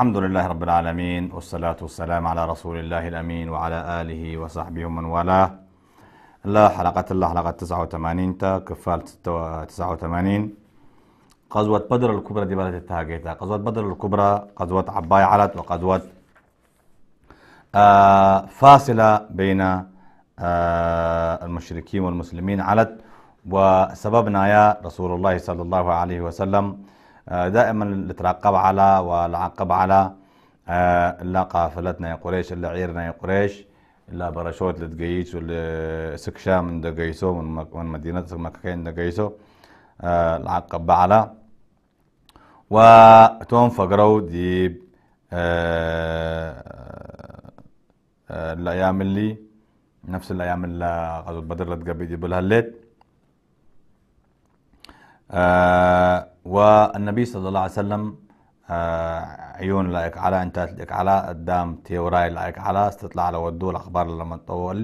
الحمد لله رب العالمين والصلاة والسلام على رسول الله الأمين وعلى آله وصحبه ومن والاه لا حلقة الله حلقة 89 تا كفال 89 قزوة بدر الكبرى دي بلد التهاجيتا قزوة بدر الكبرى قزوة عباي علت وقزوة آه فاصلة بين آه المشركين والمسلمين علت وسببنا يا رسول الله صلى الله عليه وسلم آه، دائما نترقب على ونعقب على آه، لا قافلتنا يا قريش الا عيرنا يا قريش الا برشوت لتقيس والسكشا من دقيسو من مدينة مكاكين دقيسو العقب آه، بعلا وتون فقرو ديب الايام اللي نفس الايام اللي غزوة بدر لتقبي ديب الهليت والنبي صلى الله عليه وسلم آه، عيون لايك على انتات لايك على قدام تيوراي لايك على استطلع على ودو الاخبار لما تطول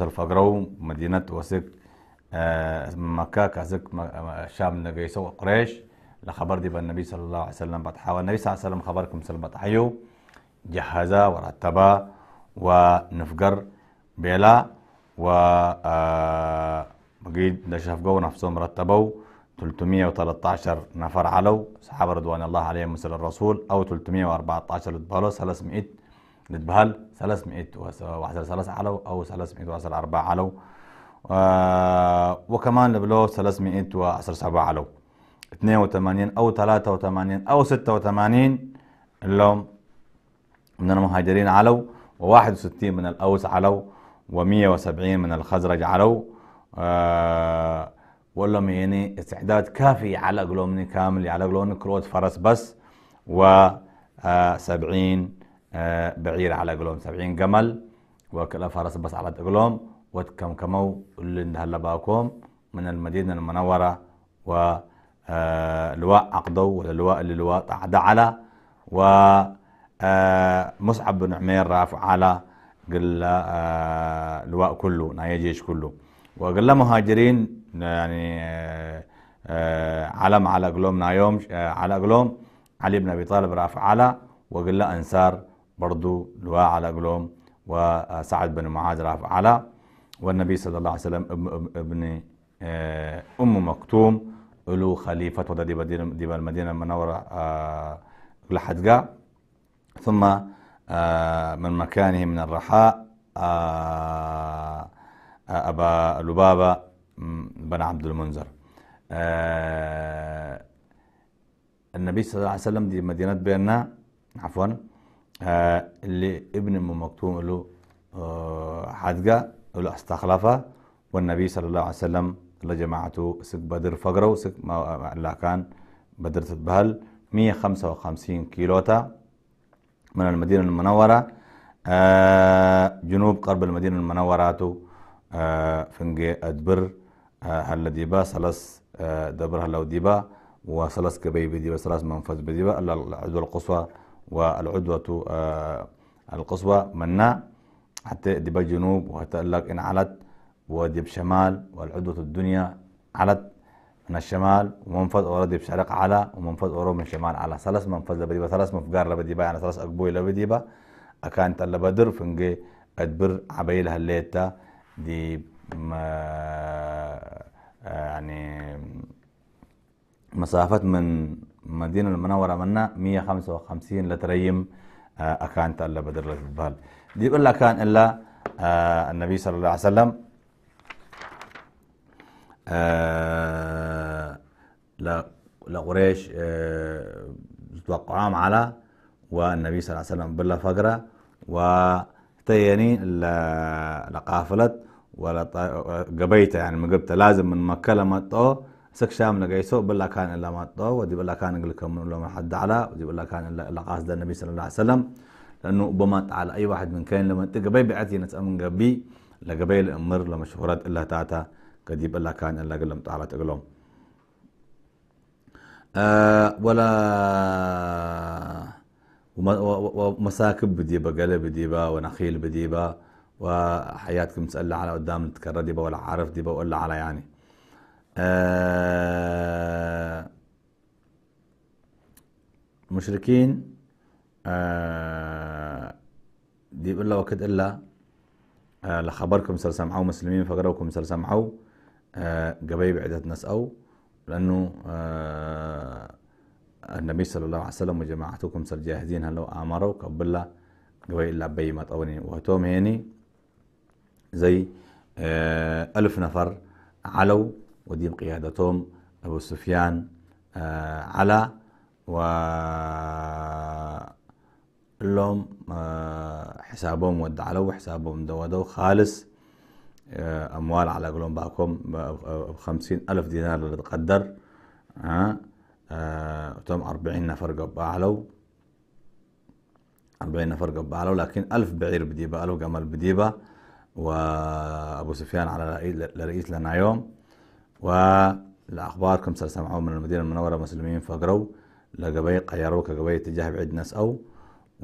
سلف اقرو مدينة وسك آه، مكة كاسك شام نجيسو قريش لخبر دي بالنبي صلى الله عليه وسلم بتحاول النبي صلى الله عليه وسلم خبركم سلم بتحيو جهزا ورتبا ونفقر بلا و آه، مجيد نشفقو نفسهم رتبوا 313 نفر علو صحابة رضوان الله عليهم مثل الرسول أو 314 لتبهلس 300 لتبهل 300 وحسر ثلاث علوا أو 300 وحسر أربعة وكمان لبلو 300 وحسر سبعة 82 أو 83 أو 86 اللهم من المهاجرين علو و61 من الأوس علو و170 من الخزرج علو آه ولا يعني استعداد كافي على مني كامل على لون كروت فرس بس و 70 آه، آه، بعير على قلوم 70 قمل وكلا فرس بس على قلوم كمو اللي هلا باكم من المدينة المنورة و آه، لواء عقدو ولا لواء اللي لواء طعد على و مصعب بن عمير رافع على قل لواء كله نايجيش جيش كله وقال مهاجرين يعني آه، آه، علم على قلوم نايوم آه، على قلوم علي بن أبي طالب رافع على وقل أنسار برضو لواء على قلوم وسعد بن معاذ رافع على والنبي صلى الله عليه وسلم ابن أم مكتوم له خليفة ودا دي المدينة المنورة لحدقة ثم من مكانه من الرحاء أبا لبابة بن عبد المنذر آه النبي صلى الله عليه وسلم دي مدينة بينا عفوا آه اللي ابن ام مكتوم له آه حدقة له استخلفة والنبي صلى الله عليه وسلم لجماعته سك بدر فقره وسك ما لا كان بدر تتبهل 155 كيلو من المدينة المنورة آه جنوب قرب المدينة المنورة آه فنجي أدبر هل ديبا سلاس آه، دبره لو ديبا وسلاس كبي بديبا سلاس منفذ بديبا الا العدوى القصوى والعدوى آه، القصوى منا حتى ديبا جنوب وحتى لك ان علت وديب شمال والعدوى الدنيا علت من الشمال ومنفذ اورا ديب شرق على ومنفذ اورا من شمال على سلاس منفذ لبديبا سلاس مفقار لبديبا يعني سلاس اقبوي لبديبا اكانت بدر فنجي ادبر عبيل هليتا دي آه، يعني مسافة من مدينة المنورة منا 155 لتريم آه، أكانت ألا بدر الجبال دي بلا كان إلا آه، النبي صلى الله عليه وسلم لقريش توقعهم على والنبي صلى الله عليه وسلم بلا فقرة وتيني لقافلة ولا قبيته يعني مقبته لازم من مكة لمطو سك شام لقيسو بلا كان إلا مطو ودي بلا كان قلكم من لهم حد على ودي بلا كان إلا قاصد النبي صلى الله عليه وسلم لأنه بما على أي واحد من كان لما تقبي بعتي نتأمن قبي لقبي الأمر لمشهورات إلا تاتا قد يبلا كان إلا قلم تعالى تقلهم أه ولا ومساكب بديبة قلب بديبة ونخيل بديبة وحياتكم تسأل على قدام نتكرر دي ولا عارف دي ولا على يعني آه المشركين آه دي بقول وقت إلا آه لخبركم سر سمعوا مسلمين فقروكم سر سمعوا آه قبيب عدة ناس أو لأنه آه النبي صلى الله عليه وسلم وجماعتكم سر جاهزين هلو آمروا قبل قبيل لا بيمات أوني وهتوم هيني زي آه، ألف نفر علو وديم قيادتهم أبو سفيان آه، على و لهم آه، حسابهم ود علو حسابهم دودو خالص أموال على قولهم باكم بخمسين ألف دينار اللي تقدر تم أربعين نفر قبا علو أربعين نفر قبا علو لكن ألف بعير بديبة ألف جمل بديبة وأبو سفيان على لرئيس لنا يوم والأخبار كم سمعوا من المدينة المنورة مسلمين فقروا لقبي قيروك قبي اتجاه بعيد ناس أو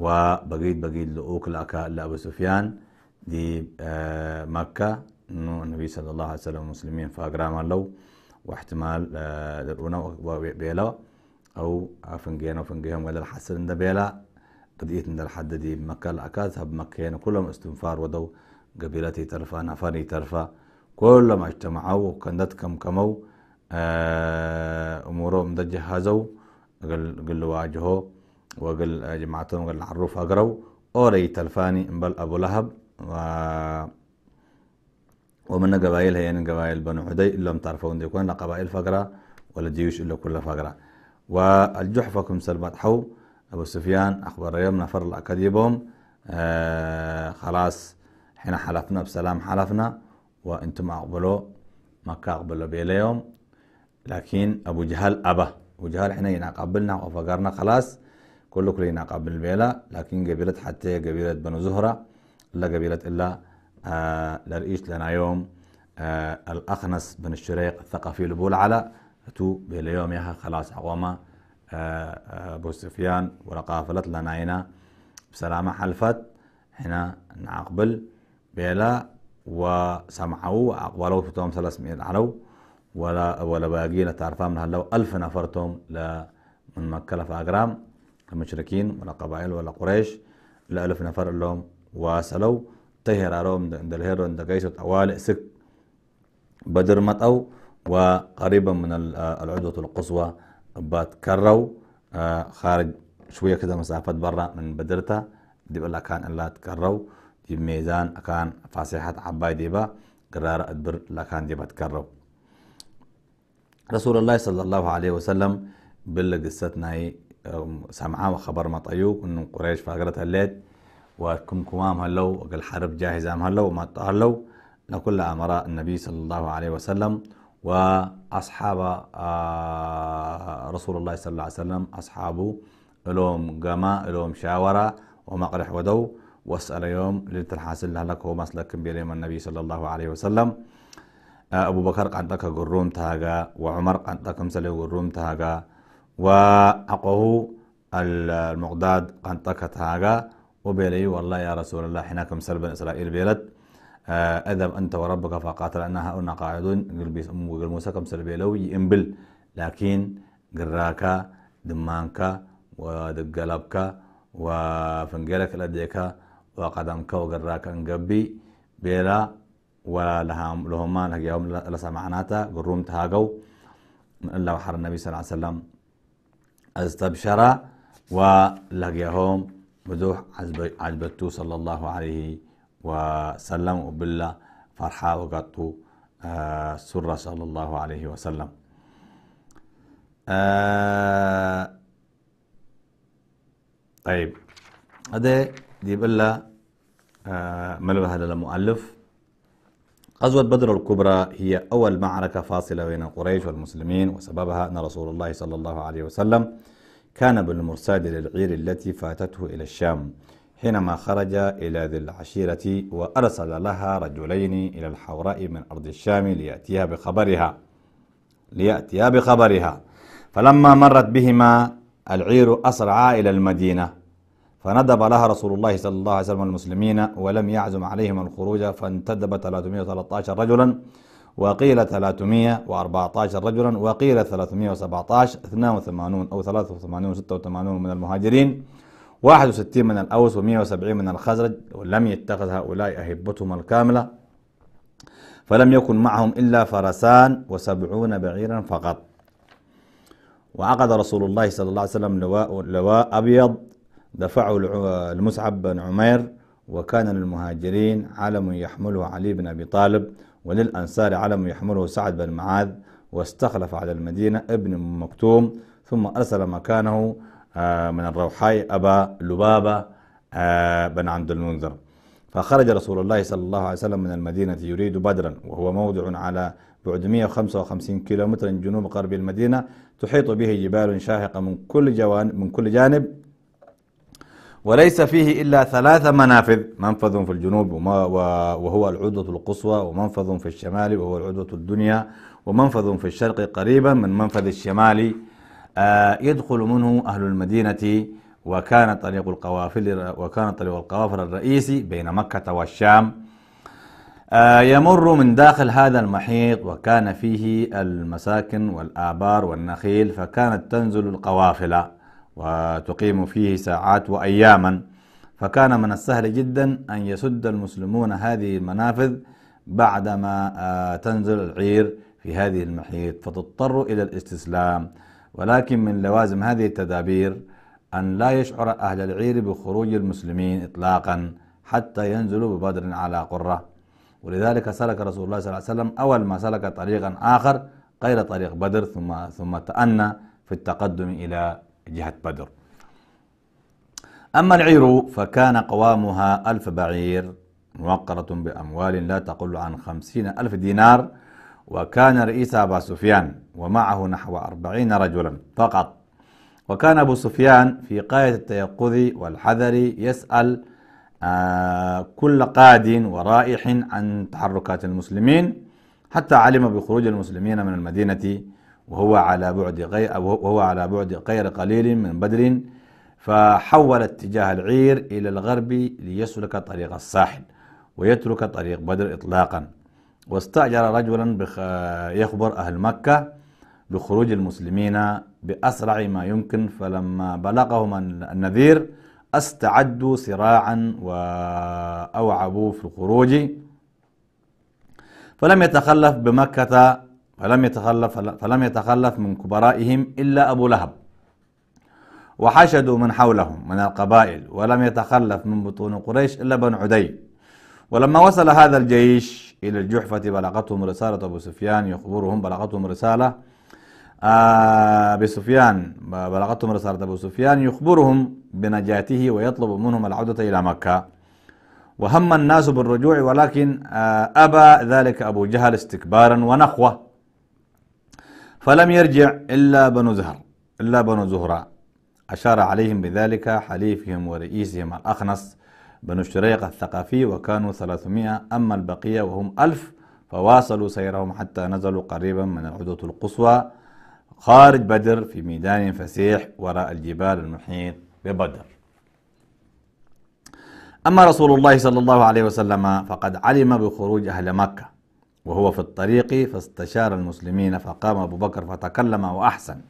وبقيت بقيت لؤوك لأكا لأبو سفيان دي آه، مكة إنه النبي صلى الله عليه وسلم مسلمين فأقرام لو واحتمال درؤنا آه، بيلا أو فنجين وفنجيهم ولا الحسن ده بيلا قد ده الحد دي مكة لأكا ذهب مكة يعني كلهم استنفار ودو قبيلتي ترفا نفري ترفا كل ما اجتمعوا كندت كم كمو آه، أمورهم دجهزوا قل قل واجهوا وقل جماعتهم قل عروف أقروا أوري تلفاني بل أبو لهب و ومن هي يعني قبائل بنو حدي إلا متعرفون دي كون قبائل فقرة ولا جيوش إلا كل فقرة والجحفة كم سلبات حو أبو سفيان أخبر يوم نفر الأكاديبهم آه خلاص حنا حلفنا بسلام حلفنا وانتم اقبلوا مكة اقبلوا اليوم لكن ابو جهل ابى ابو جهل حنا ينقبلنا وفقرنا خلاص كله كل ينقبل بيلا لكن قبيلة حتى قبيلة بنو زهرة لا قبيلة الا آه لرئيس لنا يوم آه الاخنس بن الشريق الثقفي البول على تو اليوم يا خلاص عوامة آه، ابو سفيان ولقافلت لنا هنا بسلامة حلفت هنا نعقبل بيلا وسمعوا توم فتوم مئة علو ولا ولا باقي لتعرفا من هلو ألف نفرتهم لا من مكة أجرام المشركين ولا قبائل ولا قريش لا ألف نفر لهم وسلوا طهر عروم عند قيس طوالئ سك بدر مطوا وقريبا من العدوة القصوى بات كرو آه، خارج شوية كده مسافات برا من بدرته دي بلا كان الله تكرو يميزان أكان فاسحات عباي ديبا قرار أدبر لكان ديبا تكرب رسول الله صلى الله عليه وسلم بلغ قصتنا سمعا وخبر مطيوك إنه قريش فاقرت هليت وكم كمام هلو وقل حرب جاهزة أم هلو وما هلو لكل أمراء النبي صلى الله عليه وسلم وأصحاب آه، رسول الله صلى الله عليه وسلم أصحابه لهم قماء لهم شاورة ومقرح ودو واسأل يوم ليلة الحاسل لهلك هو مسلك كم بيليم النبي صلى الله عليه وسلم آه، أبو بكر قنطك قروم تهاجا وعمر قنطك مسلي قروم تهاجا وحقه المقداد قنطك تهاجا وبيلي والله يا رسول الله حناكم سلب إسرائيل بيلت آه، أذب أنت وربك فقاتل أنها أنا قاعدون قل بيس أمو قل موسى كمسل بيلو لو لكن قراك دمانك ودقلبك وفنجلك لديك وقدم كو قراك انقبي بيرا ولا لهم لهما هم لسا معناتا قروم تهاقو من الله وحر النبي صلى الله عليه وسلم استبشر هم بدوح عزبتو صلى الله عليه وسلم وبلا فرحة وقطو آه، سرة صلى الله عليه وسلم آه، طيب هذا آه، ملو هذا المؤلف غزوة بدر الكبرى هي أول معركة فاصلة بين قريش والمسلمين وسببها أن رسول الله صلى الله عليه وسلم كان بالمرساد للعير التي فاتته إلى الشام حينما خرج إلى ذي العشيرة وأرسل لها رجلين إلى الحوراء من أرض الشام ليأتيها بخبرها ليأتيها بخبرها فلما مرت بهما العير أسرعا إلى المدينة فندب لها رسول الله صلى الله عليه وسلم المسلمين ولم يعزم عليهم الخروج فانتدب 313 رجلا وقيل 314 رجلا وقيل 317 82 أو 83 86 من المهاجرين 61 من الأوس و170 من الخزرج ولم يتخذ هؤلاء أهبتهم الكاملة فلم يكن معهم إلا فرسان و70 بعيرا فقط وعقد رسول الله صلى الله عليه وسلم لواء, لواء أبيض دفعه لمصعب بن عمير وكان للمهاجرين علم يحمله علي بن أبي طالب وللأنصار علم يحمله سعد بن معاذ واستخلف على المدينة ابن مكتوم ثم أرسل مكانه آه، من الروحاء أبا لبابة آه، بن عبد المنذر فخرج رسول الله صلى الله عليه وسلم من المدينة يريد بدرا وهو موضع على بعد 155 كيلومترا جنوب غرب المدينة تحيط به جبال شاهقة من كل جوان من كل جانب وليس فيه إلا ثلاث منافذ منفذ في الجنوب وهو العدوة القصوى ومنفذ في الشمال وهو العدوة الدنيا ومنفذ في الشرق قريبا من منفذ الشمال آه، يدخل منه أهل المدينة وكان طريق القوافل وكان طريق القوافل الرئيسي بين مكة والشام آه، يمر من داخل هذا المحيط وكان فيه المساكن والآبار والنخيل فكانت تنزل القوافل وتقيم فيه ساعات وأياما فكان من السهل جدا أن يسد المسلمون هذه المنافذ بعدما آه، تنزل العير في هذه المحيط فتضطر إلى الاستسلام ولكن من لوازم هذه التدابير أن لا يشعر أهل العير بخروج المسلمين إطلاقا حتى ينزلوا ببدر على قرة ولذلك سلك رسول الله صلى الله عليه وسلم أول ما سلك طريقا آخر غير طريق بدر ثم ثم تأنى في التقدم إلى جهة بدر أما العير فكان قوامها ألف بعير موقرة بأموال لا تقل عن خمسين ألف دينار وكان رئيس أبا سفيان ومعه نحو أربعين رجلا فقط وكان أبو سفيان في قاية التيقظ والحذر يسأل آه كل قاد ورائح عن تحركات المسلمين حتى علم بخروج المسلمين من المدينة وهو على بعد غير وهو على بعد غير قليل من بدر فحول اتجاه العير إلى الغرب ليسلك طريق الساحل ويترك طريق بدر إطلاقا واستأجر رجلا يخبر أهل مكة بخروج المسلمين بأسرع ما يمكن فلما بلغهم النذير استعدوا سراعا وأوعبوا في الخروج فلم يتخلف بمكة فلم يتخلف فلم يتخلف من كبرائهم إلا أبو لهب وحشدوا من حولهم من القبائل ولم يتخلف من بطون قريش إلا بن عدي ولما وصل هذا الجيش إلى الجحفة بلغتهم رسالة أبو سفيان يخبرهم بلغتهم رسالة آه، أبي سفيان بلغتهم رسالة أبو سفيان يخبرهم بنجاته ويطلب منهم العودة إلى مكة وهم الناس بالرجوع ولكن آه، أبى ذلك أبو جهل استكبارا ونخوة فلم يرجع إلا بنو زهر إلا بنو زهراء أشار عليهم بذلك حليفهم ورئيسهم الأخنس بنو الشريق الثقفي وكانوا 300 أما البقية وهم ألف فواصلوا سيرهم حتى نزلوا قريبا من الحدود القصوى خارج بدر في ميدان فسيح وراء الجبال المحيط ببدر أما رسول الله صلى الله عليه وسلم فقد علم بخروج أهل مكة وهو في الطريق فاستشار المسلمين فقام أبو بكر فتكلم وأحسن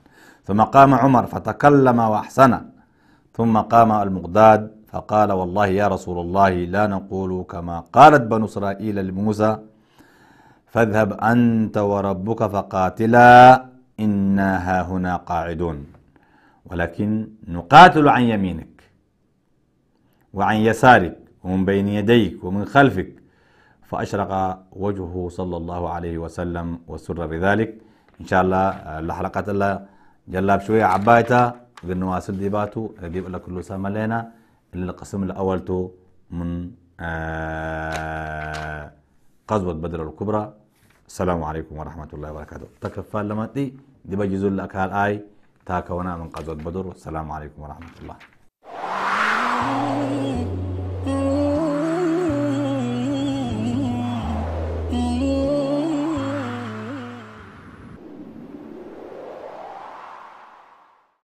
ثم قام عمر فتكلم وأحسن ثم قام المقداد فقال والله يا رسول الله لا نقول كما قالت بنو إسرائيل لموسى فاذهب أنت وربك فقاتلا إنا هنا قاعدون ولكن نقاتل عن يمينك وعن يسارك ومن بين يديك ومن خلفك فأشرق وجهه صلى الله عليه وسلم وسر بذلك إن شاء الله آه، لحلقة الله جلاب شوية عبايتا قلنا واسل ديباتو ديب الله كله سامة لنا القسم الأول تو من قزوة آه، بدر الكبرى السلام عليكم ورحمة الله وبركاته تكفى لما تي دي جزول لك هالآي تاكونا من قزوة بدر والسلام عليكم ورحمة الله